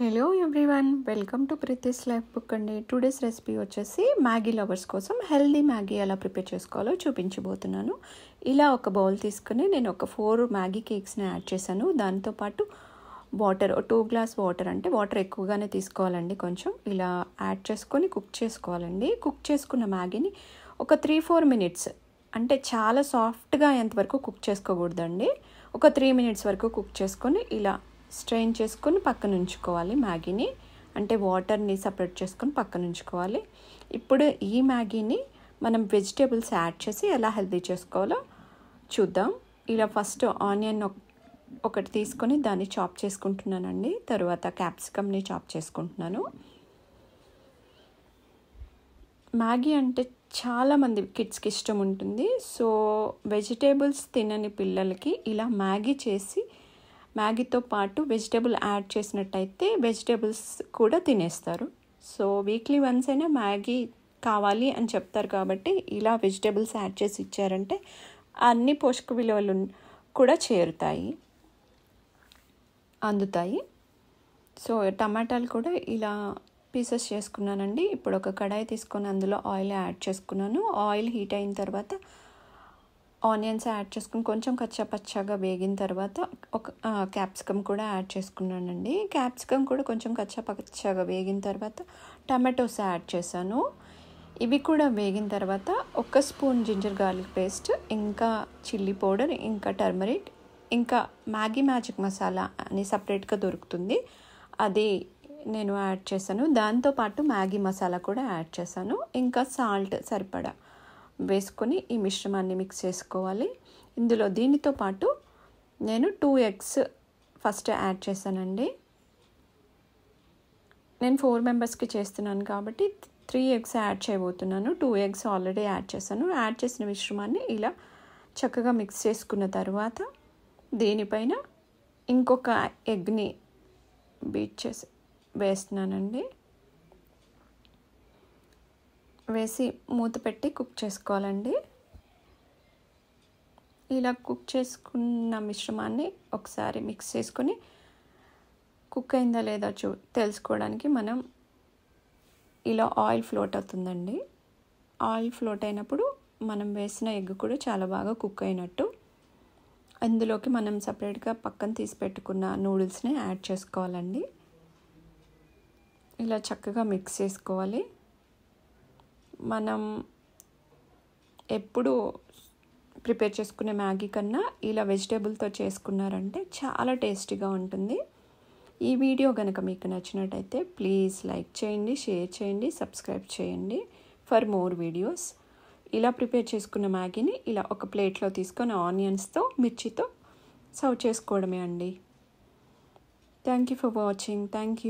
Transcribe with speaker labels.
Speaker 1: hello everyone welcome to Preethi's life book అండి today's recipe వచ్చేసి Maggi lovers కోసం healthy Maggi ఎలా ప్రిపేర్ చేసుకోవాలో చూపించబోతున్నాను ఇలా ఒక బౌల్ తీసుకుని నేను ఒక ఫోర్ మ్యాగీ కేక్స్ని యాడ్ చేశాను దాంతోపాటు వాటర్ టూ గ్లాస్ వాటర్ అంటే వాటర్ ఎక్కువగానే తీసుకోవాలండి కొంచెం ఇలా యాడ్ చేసుకొని కుక్ చేసుకోవాలండి కుక్ చేసుకున్న మ్యాగీని ఒక త్రీ ఫోర్ మినిట్స్ అంటే చాలా సాఫ్ట్గా ఎంతవరకు కుక్ చేసుకోకూడదండి ఒక త్రీ మినిట్స్ వరకు కుక్ చేసుకొని ఇలా స్ట్రెయిన్ చేసుకొని పక్కన ఉంచుకోవాలి మ్యాగీని అంటే వాటర్ని సపరేట్ చేసుకొని పక్కన ఉంచుకోవాలి ఇప్పుడు ఈ మ్యాగీని మనం వెజిటేబుల్స్ యాడ్ చేసి ఎలా హెల్దీ చేసుకోవాలో చూద్దాం ఇలా ఫస్ట్ ఆనియన్ ఒకటి తీసుకొని దాన్ని చాప్ చేసుకుంటున్నానండి తర్వాత క్యాప్సికమ్ని చాప్ చేసుకుంటున్నాను మ్యాగీ అంటే చాలామంది కిడ్స్కి ఇష్టం ఉంటుంది సో వెజిటేబుల్స్ తినని పిల్లలకి ఇలా మ్యాగీ చేసి మ్యాగీతో పాటు వెజిటేబుల్ యాడ్ చేసినట్టయితే వెజిటేబుల్స్ కూడా తినేస్తారు సో వీక్లీ వన్స్ అయినా మ్యాగీ కావాలి అని చెప్తారు కాబట్టి ఇలా వెజిటేబుల్స్ యాడ్ చేసి ఇచ్చారంటే అన్ని పోషక విలువలు కూడా చేరుతాయి అందుతాయి సో టమాటాలు కూడా ఇలా పీసెస్ చేసుకున్నానండి ఇప్పుడు ఒక కడాయి తీసుకొని అందులో ఆయిల్ యాడ్ చేసుకున్నాను ఆయిల్ హీట్ అయిన తర్వాత ఆనియన్స్ యాడ్ చేసుకుని కొంచెం కచ్చాపచ్చాగా వేగిన తర్వాత ఒక క్యాప్సికమ్ కూడా యాడ్ చేసుకున్నానండి క్యాప్సికమ్ కూడా కొంచెం కచ్చాపచ్చాగా వేగిన తర్వాత టమాటోస్ యాడ్ చేశాను ఇవి కూడా వేగిన తర్వాత ఒక స్పూన్ జింజర్ గార్లిక్ పేస్ట్ ఇంకా చిల్లీ పౌడర్ ఇంకా టర్మరిక్ ఇంకా మ్యాగీ మ్యాజిక్ మసాలా అని సపరేట్గా దొరుకుతుంది అది నేను యాడ్ చేశాను దాంతోపాటు మ్యాగీ మసాలా కూడా యాడ్ చేశాను ఇంకా సాల్ట్ సరిపడా వేసుకొని ఈ మిశ్రమాన్ని మిక్స్ చేసుకోవాలి ఇందులో దీనితో పాటు నేను టూ ఎగ్స్ ఫస్ట్ యాడ్ చేశానండి నేను ఫోర్ మెంబర్స్కి చేస్తున్నాను కాబట్టి త్రీ ఎగ్స్ యాడ్ చేయబోతున్నాను టూ ఎగ్స్ ఆల్రెడీ యాడ్ చేశాను యాడ్ చేసిన మిశ్రమాన్ని ఇలా చక్కగా మిక్స్ చేసుకున్న తర్వాత దీనిపైన ఇంకొక ఎగ్ని బీట్ చేసి వేస్తున్నానండి వేసి మూత పెట్టి కుక్ చేసుకోవాలండి ఇలా కుక్ చేసుకున్న మిశ్రమాన్ని ఒకసారి మిక్స్ చేసుకొని కుక్ అయిందా లేదా చూ తెలుసుకోవడానికి మనం ఇలా ఆయిల్ ఫ్లోట్ అవుతుందండి ఆయిల్ ఫ్లోట్ అయినప్పుడు మనం వేసిన ఎగ్ కూడా చాలా బాగా కుక్ అయినట్టు అందులోకి మనం సపరేట్గా పక్కన తీసి పెట్టుకున్న నూడిల్స్ని యాడ్ చేసుకోవాలండి ఇలా చక్కగా మిక్స్ చేసుకోవాలి మనం ఎప్పుడు ప్రిపేర్ చేసుకునే మ్యాగీ కన్నా ఇలా వెజిటేబుల్తో చేసుకున్నారంటే చాలా టేస్టీగా ఉంటుంది ఈ వీడియో కనుక మీకు నచ్చినట్టయితే ప్లీజ్ లైక్ చేయండి షేర్ చేయండి సబ్స్క్రైబ్ చేయండి ఫర్ మోర్ వీడియోస్ ఇలా ప్రిపేర్ చేసుకున్న మ్యాగీని ఇలా ఒక ప్లేట్లో తీసుకొని ఆనియన్స్తో మిర్చితో సర్వ్ చేసుకోవడమే అండి thank you for watching thank you